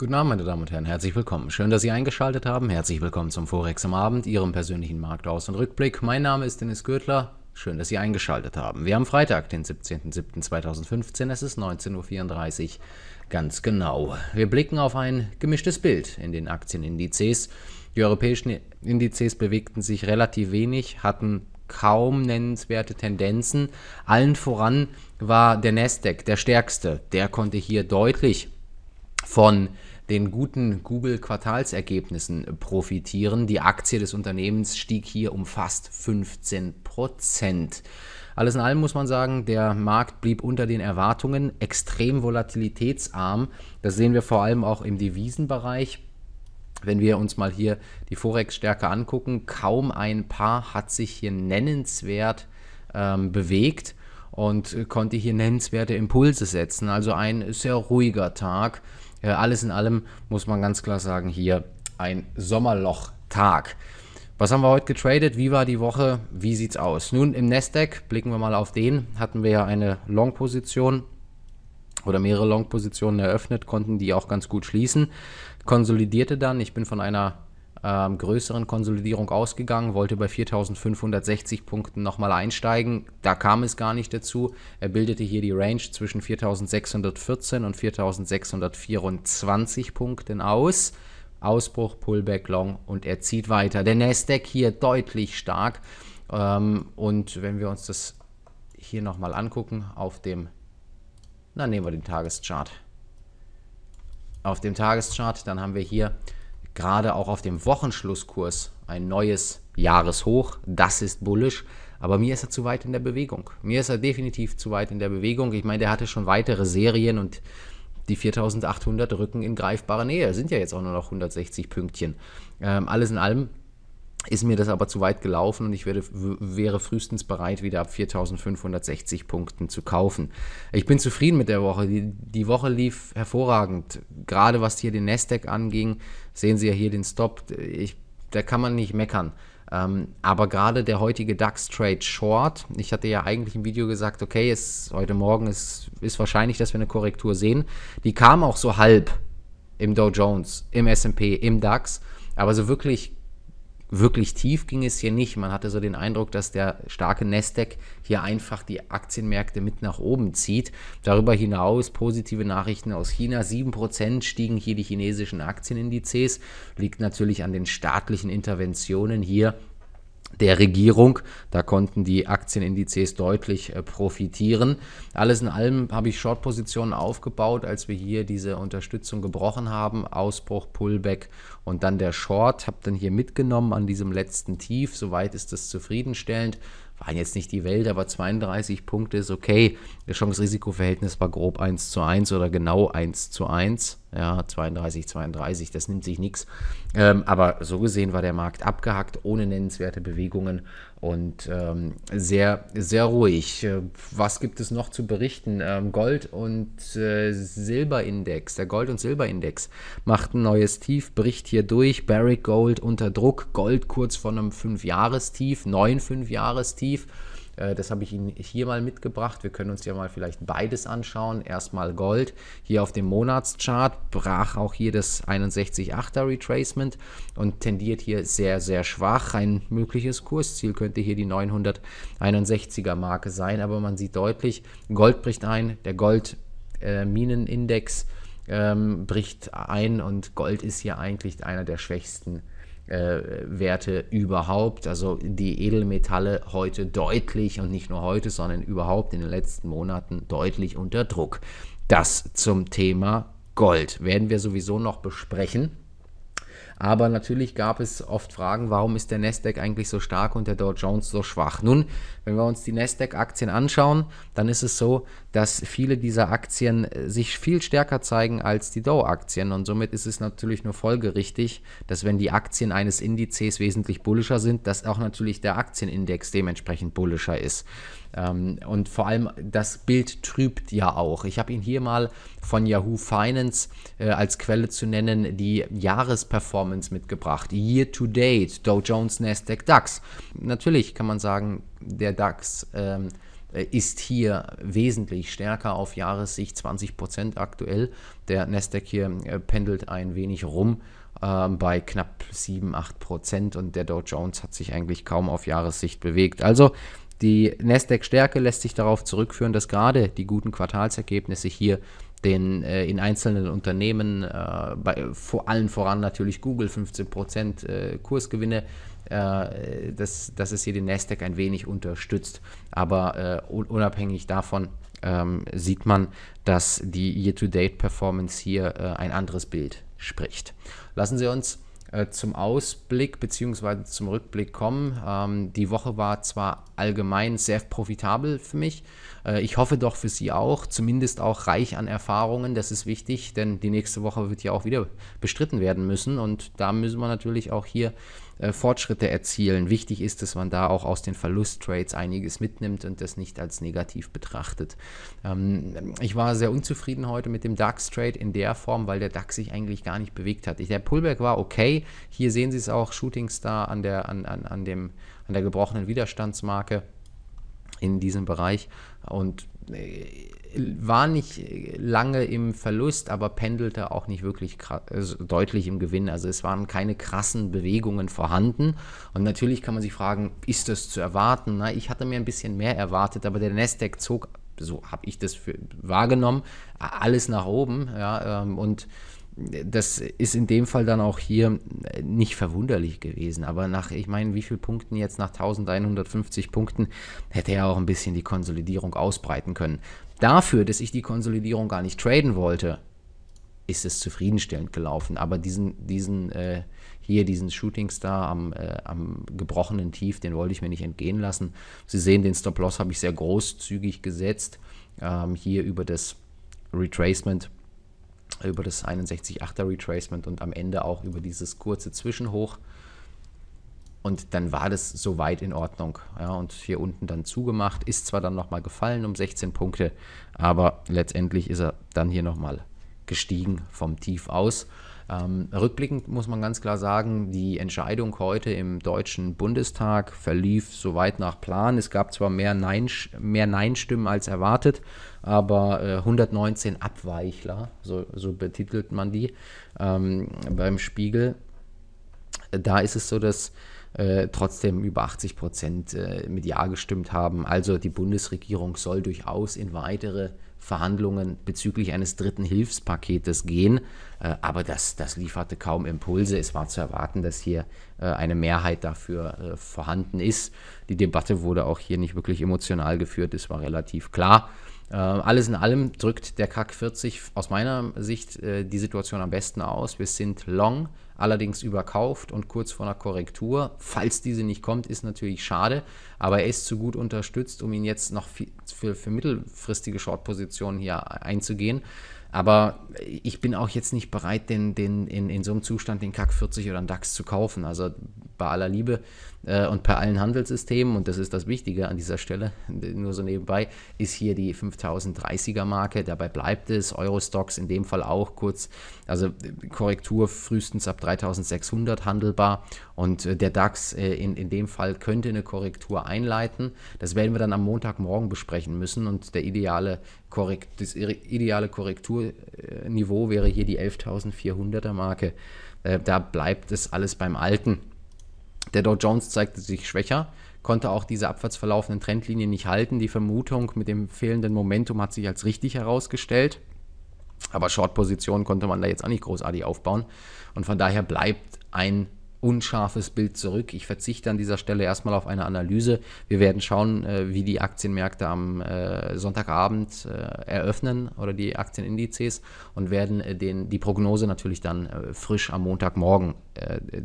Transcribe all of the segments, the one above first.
Guten Abend, meine Damen und Herren, herzlich willkommen. Schön, dass Sie eingeschaltet haben. Herzlich willkommen zum Forex am Abend, Ihrem persönlichen Marktaus- und Rückblick. Mein Name ist Dennis Gürtler. Schön, dass Sie eingeschaltet haben. Wir haben Freitag, den 17.07.2015. Es ist 19.34 Uhr. Ganz genau. Wir blicken auf ein gemischtes Bild in den Aktienindizes. Die europäischen Indizes bewegten sich relativ wenig, hatten kaum nennenswerte Tendenzen. Allen voran war der Nasdaq der stärkste. Der konnte hier deutlich von den guten Google-Quartalsergebnissen profitieren. Die Aktie des Unternehmens stieg hier um fast 15 Prozent. Alles in allem muss man sagen, der Markt blieb unter den Erwartungen extrem volatilitätsarm. Das sehen wir vor allem auch im Devisenbereich. Wenn wir uns mal hier die Forex-Stärke angucken, kaum ein Paar hat sich hier nennenswert ähm, bewegt und konnte hier nennenswerte Impulse setzen. Also ein sehr ruhiger Tag alles in allem muss man ganz klar sagen, hier ein Sommerloch-Tag. Was haben wir heute getradet? Wie war die Woche? Wie sieht's aus? Nun im Nasdaq blicken wir mal auf den. Hatten wir ja eine Long-Position oder mehrere Long-Positionen eröffnet, konnten die auch ganz gut schließen. Konsolidierte dann. Ich bin von einer ähm, größeren Konsolidierung ausgegangen, wollte bei 4560 Punkten nochmal einsteigen. Da kam es gar nicht dazu. Er bildete hier die Range zwischen 4614 und 4624 Punkten aus. Ausbruch, Pullback, Long und er zieht weiter. Der Nasdaq hier deutlich stark. Ähm, und wenn wir uns das hier nochmal angucken, auf dem, dann nehmen wir den Tageschart. Auf dem Tageschart, dann haben wir hier gerade auch auf dem Wochenschlusskurs ein neues Jahreshoch. Das ist bullisch. Aber mir ist er zu weit in der Bewegung. Mir ist er definitiv zu weit in der Bewegung. Ich meine, der hatte schon weitere Serien und die 4800 rücken in greifbarer Nähe. sind ja jetzt auch nur noch 160 Pünktchen. Ähm, alles in allem ist mir das aber zu weit gelaufen und ich werde, wäre frühestens bereit, wieder ab 4560 Punkten zu kaufen. Ich bin zufrieden mit der Woche. Die, die Woche lief hervorragend. Gerade was hier den Nasdaq anging, sehen Sie ja hier den Stop. Ich, da kann man nicht meckern. Ähm, aber gerade der heutige DAX Trade Short, ich hatte ja eigentlich im Video gesagt, okay, es, heute Morgen ist, ist wahrscheinlich, dass wir eine Korrektur sehen. Die kam auch so halb im Dow Jones, im SP, im DAX. Aber so wirklich wirklich tief ging es hier nicht. Man hatte so den Eindruck, dass der starke Nasdaq hier einfach die Aktienmärkte mit nach oben zieht. Darüber hinaus positive Nachrichten aus China. 7% stiegen hier die chinesischen Aktienindizes. Liegt natürlich an den staatlichen Interventionen hier der Regierung. Da konnten die Aktienindizes deutlich äh, profitieren. Alles in allem habe ich Shortpositionen aufgebaut, als wir hier diese Unterstützung gebrochen haben. Ausbruch, Pullback und dann der Short. Habe dann hier mitgenommen an diesem letzten Tief. Soweit ist das zufriedenstellend waren jetzt nicht die Welt, aber 32 Punkte ist okay. Das Chance-Risiko-Verhältnis war grob 1 zu 1 oder genau 1 zu 1. Ja, 32, 32, das nimmt sich nichts. Ähm, aber so gesehen war der Markt abgehackt, ohne nennenswerte Bewegungen und ähm, sehr, sehr ruhig. Äh, was gibt es noch zu berichten? Ähm, Gold- und äh, Silberindex, der Gold- und Silberindex macht ein neues Tief, bricht hier durch. Barrick Gold unter Druck, Gold kurz vor einem 5 jahrestief neun 9-5-Jahrestief. tief äh, das habe ich Ihnen hier mal mitgebracht. Wir können uns ja mal vielleicht beides anschauen. Erstmal Gold hier auf dem Monatschart brach auch hier das 61,8er Retracement und tendiert hier sehr, sehr schwach. Ein mögliches Kursziel könnte hier die 961er Marke sein, aber man sieht deutlich, Gold bricht ein, der Goldminenindex äh, ähm, bricht ein und Gold ist hier eigentlich einer der schwächsten Werte überhaupt. Also die Edelmetalle heute deutlich und nicht nur heute, sondern überhaupt in den letzten Monaten deutlich unter Druck. Das zum Thema Gold werden wir sowieso noch besprechen. Aber natürlich gab es oft Fragen, warum ist der Nasdaq eigentlich so stark und der Dow Jones so schwach? Nun, wenn wir uns die Nasdaq-Aktien anschauen, dann ist es so, dass viele dieser Aktien äh, sich viel stärker zeigen als die Dow-Aktien. Und somit ist es natürlich nur folgerichtig, dass wenn die Aktien eines Indizes wesentlich bullischer sind, dass auch natürlich der Aktienindex dementsprechend bullischer ist. Ähm, und vor allem das Bild trübt ja auch. Ich habe ihn hier mal von Yahoo Finance äh, als Quelle zu nennen, die Jahresperformance mitgebracht. Year to date, Dow Jones, Nasdaq, DAX. Natürlich kann man sagen, der DAX ähm, äh, ist hier wesentlich stärker auf Jahressicht, 20% aktuell. Der Nasdaq hier äh, pendelt ein wenig rum ähm, bei knapp 7, 8 Prozent und der Dow Jones hat sich eigentlich kaum auf Jahressicht bewegt. Also die Nasdaq-Stärke lässt sich darauf zurückführen, dass gerade die guten Quartalsergebnisse hier den äh, in einzelnen Unternehmen, äh, bei, vor allen voran natürlich Google 15% äh, Kursgewinne, äh, dass, dass es hier den Nasdaq ein wenig unterstützt. Aber äh, unabhängig davon ähm, sieht man, dass die Year-to-Date-Performance hier äh, ein anderes Bild spricht. Lassen Sie uns äh, zum Ausblick bzw. zum Rückblick kommen. Ähm, die Woche war zwar allgemein sehr profitabel für mich, äh, ich hoffe doch für Sie auch, zumindest auch reich an Erfahrungen, das ist wichtig, denn die nächste Woche wird ja auch wieder bestritten werden müssen und da müssen wir natürlich auch hier äh, Fortschritte erzielen. Wichtig ist, dass man da auch aus den Verlusttrades einiges mitnimmt und das nicht als negativ betrachtet. Ähm, ich war sehr unzufrieden heute mit dem DAX-Trade in der Form, weil der DAX sich eigentlich gar nicht bewegt hat. Der Pullback war okay. Hier sehen Sie es auch, Shooting Star an der, an, an, an, dem, an der gebrochenen Widerstandsmarke in diesem Bereich. Und äh, war nicht äh, lange im Verlust, aber pendelte auch nicht wirklich also deutlich im Gewinn. Also es waren keine krassen Bewegungen vorhanden. Und natürlich kann man sich fragen, ist das zu erwarten? Na, ich hatte mir ein bisschen mehr erwartet, aber der Nasdaq zog, so habe ich das für, wahrgenommen, alles nach oben. Ja, ähm, und das ist in dem Fall dann auch hier nicht verwunderlich gewesen. Aber nach, ich meine, wie viele Punkten jetzt nach 1150 Punkten hätte er auch ein bisschen die Konsolidierung ausbreiten können. Dafür, dass ich die Konsolidierung gar nicht traden wollte, ist es zufriedenstellend gelaufen. Aber diesen, diesen äh, hier, diesen Shootingstar am, äh, am gebrochenen Tief, den wollte ich mir nicht entgehen lassen. Sie sehen, den Stop-Loss habe ich sehr großzügig gesetzt. Ähm, hier über das Retracement über das 61,8er Retracement und am Ende auch über dieses kurze Zwischenhoch. Und dann war das soweit in Ordnung. Ja, und hier unten dann zugemacht, ist zwar dann nochmal gefallen um 16 Punkte, aber letztendlich ist er dann hier nochmal gestiegen vom Tief aus. Ähm, rückblickend muss man ganz klar sagen, die Entscheidung heute im Deutschen Bundestag verlief soweit nach Plan. Es gab zwar mehr Nein, mehr Nein stimmen als erwartet, aber äh, 119 Abweichler, so, so, betitelt man die ähm, beim Spiegel. Da ist es so, dass äh, trotzdem über 80 Prozent äh, mit Ja gestimmt haben. Also die Bundesregierung soll durchaus in weitere Verhandlungen bezüglich eines dritten Hilfspaketes gehen. Äh, aber das, das lieferte kaum Impulse. Es war zu erwarten, dass hier äh, eine Mehrheit dafür äh, vorhanden ist. Die Debatte wurde auch hier nicht wirklich emotional geführt. Es war relativ klar. Äh, alles in allem drückt der CAC 40 aus meiner Sicht äh, die Situation am besten aus. Wir sind long, allerdings überkauft und kurz vor einer Korrektur. Falls diese nicht kommt, ist natürlich schade, aber er ist zu gut unterstützt, um ihn jetzt noch viel, für, für mittelfristige Short-Positionen hier einzugehen. Aber ich bin auch jetzt nicht bereit, den, den in, in so einem Zustand den Kack 40 oder einen DAX zu kaufen. Also bei aller Liebe äh, und bei allen Handelssystemen, und das ist das Wichtige an dieser Stelle, nur so nebenbei, ist hier die 5030er Marke. Dabei bleibt es. Eurostox in dem Fall auch kurz. Also Korrektur frühestens ab 3600 handelbar und äh, der DAX äh, in, in dem Fall könnte eine Korrektur einleiten. Das werden wir dann am Montagmorgen besprechen müssen. Und der ideale Korrekt, das ideale Korrekturniveau wäre hier die 11.400er Marke. Äh, da bleibt es alles beim Alten. Der Dow Jones zeigte sich schwächer, konnte auch diese abwärts verlaufenden Trendlinien nicht halten. Die Vermutung mit dem fehlenden Momentum hat sich als richtig herausgestellt. Aber Short-Positionen konnte man da jetzt auch nicht großartig aufbauen. Und von daher bleibt ein unscharfes Bild zurück. Ich verzichte an dieser Stelle erstmal auf eine Analyse. Wir werden schauen, äh, wie die Aktienmärkte am äh, Sonntagabend äh, eröffnen oder die Aktienindizes und werden den, die Prognose natürlich dann frisch am Montagmorgen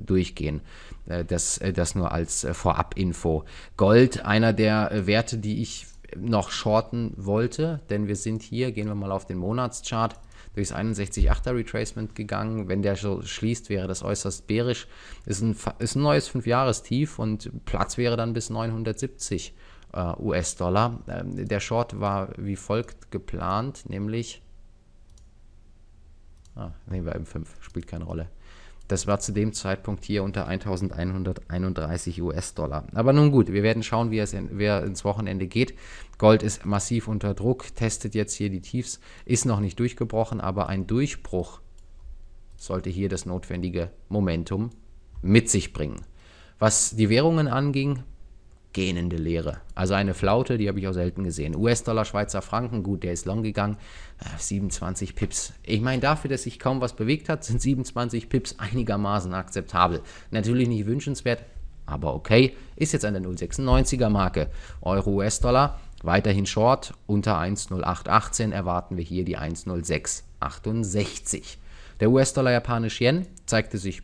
durchgehen. das, das nur als Vorab-Info. Gold, einer der Werte, die ich noch shorten wollte, denn wir sind hier, gehen wir mal auf den Monatschart durchs 61,8er Retracement gegangen. Wenn der so schließt, wäre das äußerst bärisch. Ist ein, ist ein neues 5-Jahres-Tief und Platz wäre dann bis 970 äh, US-Dollar. Ähm, der Short war wie folgt geplant, nämlich. Ah, nehmen wir eben 5, spielt keine Rolle. Das war zu dem Zeitpunkt hier unter 1131 US-Dollar. Aber nun gut, wir werden schauen, wie es in, wer ins Wochenende geht. Gold ist massiv unter Druck, testet jetzt hier die Tiefs, ist noch nicht durchgebrochen, aber ein Durchbruch sollte hier das notwendige Momentum mit sich bringen. Was die Währungen anging, gähnende Leere. Also eine Flaute, die habe ich auch selten gesehen. US-Dollar, Schweizer Franken, gut, der ist long gegangen. 27 äh, Pips. Ich meine, dafür, dass sich kaum was bewegt hat, sind 27 Pips einigermaßen akzeptabel. Natürlich nicht wünschenswert, aber okay. Ist jetzt an der 0,96er Marke. Euro, US-Dollar, weiterhin Short. Unter 1,0818 erwarten wir hier die 1,0668. Der US-Dollar, japanisch Yen, zeigte sich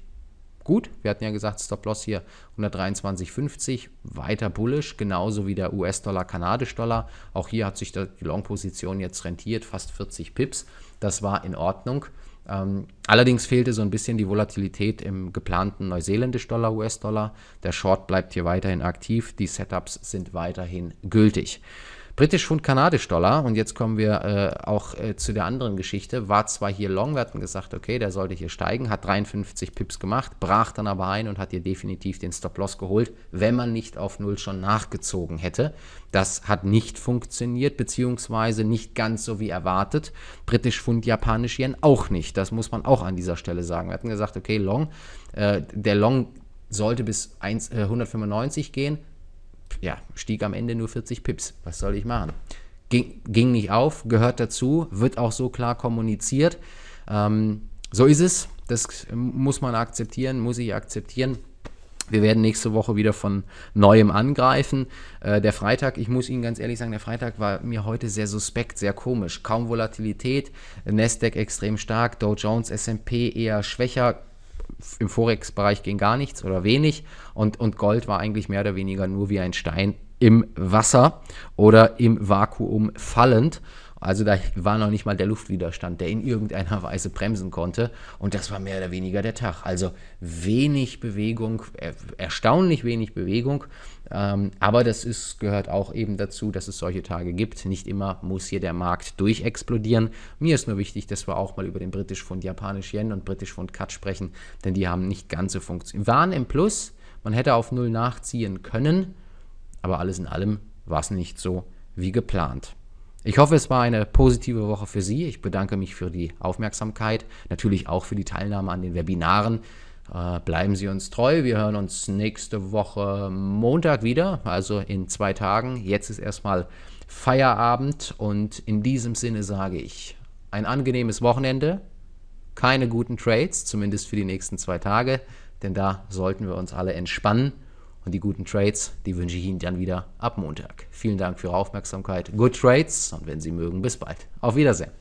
gut. Wir hatten ja gesagt, Stop-Loss hier 123,50, weiter bullisch, genauso wie der US-Dollar, Kanadisch-Dollar. Auch hier hat sich die Long-Position jetzt rentiert, fast 40 Pips. Das war in Ordnung. Ähm, allerdings fehlte so ein bisschen die Volatilität im geplanten Neuseeländisch-Dollar, US-Dollar. Der Short bleibt hier weiterhin aktiv, die Setups sind weiterhin gültig. Britisch Pfund Kanadisch Dollar, und jetzt kommen wir äh, auch äh, zu der anderen Geschichte, war zwar hier Long, wir hatten gesagt, okay, der sollte hier steigen, hat 53 Pips gemacht, brach dann aber ein und hat hier definitiv den Stop-Loss geholt, wenn man nicht auf Null schon nachgezogen hätte. Das hat nicht funktioniert, beziehungsweise nicht ganz so wie erwartet. Britisch Pfund Japanisch Yen auch nicht, das muss man auch an dieser Stelle sagen. Wir hatten gesagt, okay, Long, äh, der Long sollte bis 1, äh, 195 gehen, ja, stieg am Ende nur 40 Pips. Was soll ich machen? Ging, ging nicht auf, gehört dazu, wird auch so klar kommuniziert. Ähm, so ist es. Das muss man akzeptieren, muss ich akzeptieren. Wir werden nächste Woche wieder von neuem angreifen. Äh, der Freitag, ich muss Ihnen ganz ehrlich sagen, der Freitag war mir heute sehr suspekt, sehr komisch. Kaum Volatilität, Nasdaq extrem stark, Dow Jones, S&P eher schwächer im Forex-Bereich ging gar nichts oder wenig und, und Gold war eigentlich mehr oder weniger nur wie ein Stein im Wasser oder im Vakuum fallend. Also da war noch nicht mal der Luftwiderstand, der in irgendeiner Weise bremsen konnte. Und das war mehr oder weniger der Tag. Also wenig Bewegung, äh, erstaunlich wenig Bewegung. Ähm, aber das ist, gehört auch eben dazu, dass es solche Tage gibt. Nicht immer muss hier der Markt durchexplodieren. Mir ist nur wichtig, dass wir auch mal über den britisch Pfund, japanisch Yen und britisch Pfund Cut sprechen, denn die haben nicht ganze Funktion. Waren im Plus, man hätte auf Null nachziehen können, aber alles in allem war es nicht so wie geplant. Ich hoffe, es war eine positive Woche für Sie. Ich bedanke mich für die Aufmerksamkeit, natürlich auch für die Teilnahme an den Webinaren. Äh, bleiben Sie uns treu. Wir hören uns nächste Woche Montag wieder, also in zwei Tagen. Jetzt ist erstmal Feierabend und in diesem Sinne sage ich ein angenehmes Wochenende, keine guten Trades, zumindest für die nächsten zwei Tage, denn da sollten wir uns alle entspannen. Und die guten Trades, die wünsche ich Ihnen dann wieder ab Montag. Vielen Dank für Ihre Aufmerksamkeit. Good Trades und wenn Sie mögen, bis bald. Auf Wiedersehen.